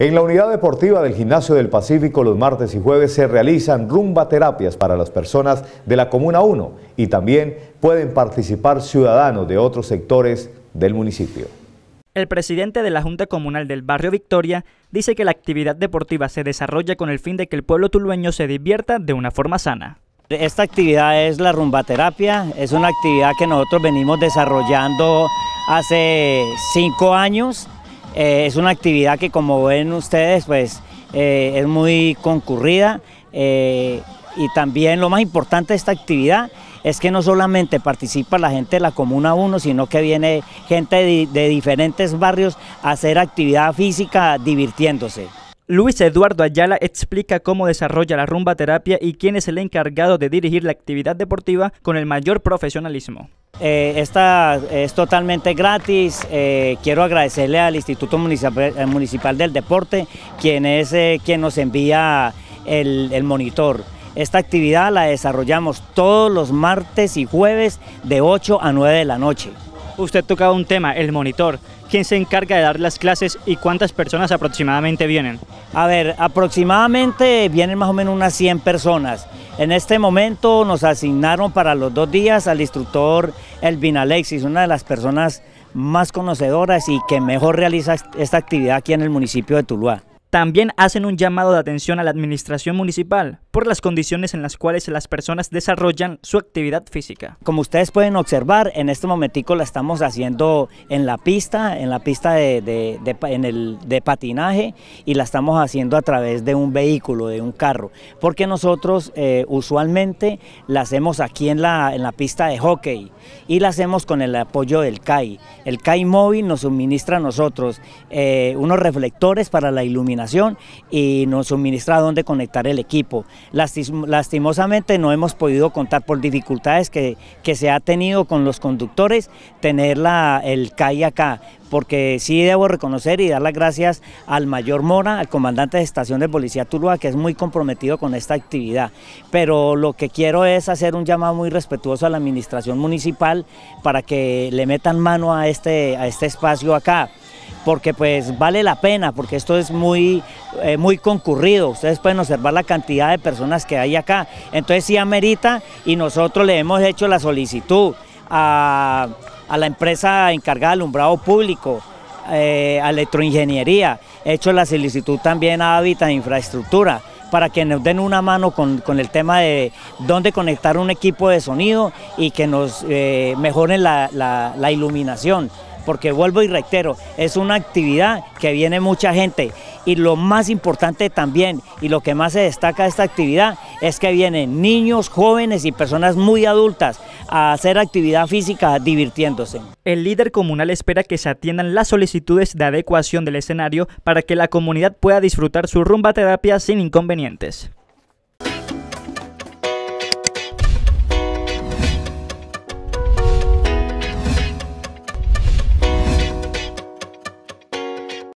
En la unidad deportiva del Gimnasio del Pacífico los martes y jueves se realizan rumba terapias para las personas de la Comuna 1 y también pueden participar ciudadanos de otros sectores del municipio. El presidente de la Junta Comunal del Barrio Victoria dice que la actividad deportiva se desarrolla con el fin de que el pueblo tulueño se divierta de una forma sana. Esta actividad es la rumbaterapia, es una actividad que nosotros venimos desarrollando hace cinco años eh, es una actividad que como ven ustedes pues eh, es muy concurrida eh, y también lo más importante de esta actividad es que no solamente participa la gente de la Comuna 1, sino que viene gente de, de diferentes barrios a hacer actividad física divirtiéndose. Luis Eduardo Ayala explica cómo desarrolla la rumba terapia y quién es el encargado de dirigir la actividad deportiva con el mayor profesionalismo. Eh, esta es totalmente gratis. Eh, quiero agradecerle al Instituto Municipal, eh, del Deporte, quien es quien nos envía el monitor. Esta actividad la desarrollamos todos los martes y jueves de 8 a 9 de la noche usted tocaba un tema, el monitor. ¿Quién se encarga de dar las clases y cuántas personas aproximadamente vienen? A ver, aproximadamente vienen más o menos unas 100 personas. En este momento nos asignaron para los dos días al instructor Elvin Alexis, una de las personas más conocedoras y que mejor realiza esta actividad aquí en el municipio de Tuluá. También hacen un llamado de atención a la administración municipal por las condiciones en las cuales las personas desarrollan su actividad física. Como ustedes pueden observar, en este momentico la estamos haciendo en la pista, en la pista de, en el, de patinaje y la estamos haciendo a través de un vehículo, de un carro, porque nosotros eh, usualmente la hacemos aquí en la, en la pista de hockey y la hacemos con el apoyo del CAI. El CAI móvil nos suministra a nosotros eh, unos reflectores para la iluminación y nos suministra dónde conectar el equipo. lastimosamente no hemos podido contar por dificultades que, se ha tenido con los conductores tener el CAI acá, porque sí debo reconocer y dar las gracias al mayor Mora, al comandante de estación de policía Tuluá, que es muy comprometido con esta actividad. Pero lo que quiero es hacer un llamado muy respetuoso a la administración municipal para que le metan mano a este, a este espacio acá porque pues vale la pena, porque esto es muy, eh, muy concurrido, ustedes pueden observar la cantidad de personas que hay acá, entonces sí amerita y nosotros le hemos hecho la solicitud a, la empresa encargada de alumbrado público, eh, a electroingeniería, he hecho la solicitud también a Hábitat e Infraestructura, para que nos den una mano con, el tema de dónde conectar un equipo de sonido y que nos eh, mejoren la, la iluminación porque vuelvo y reitero, es una actividad que viene mucha gente y lo más importante también y lo que más se destaca de esta actividad es que vienen niños, jóvenes y personas muy adultas a hacer actividad física divirtiéndose. El líder comunal espera que se atiendan las solicitudes de adecuación del escenario para que la comunidad pueda disfrutar su rumba terapia sin inconvenientes.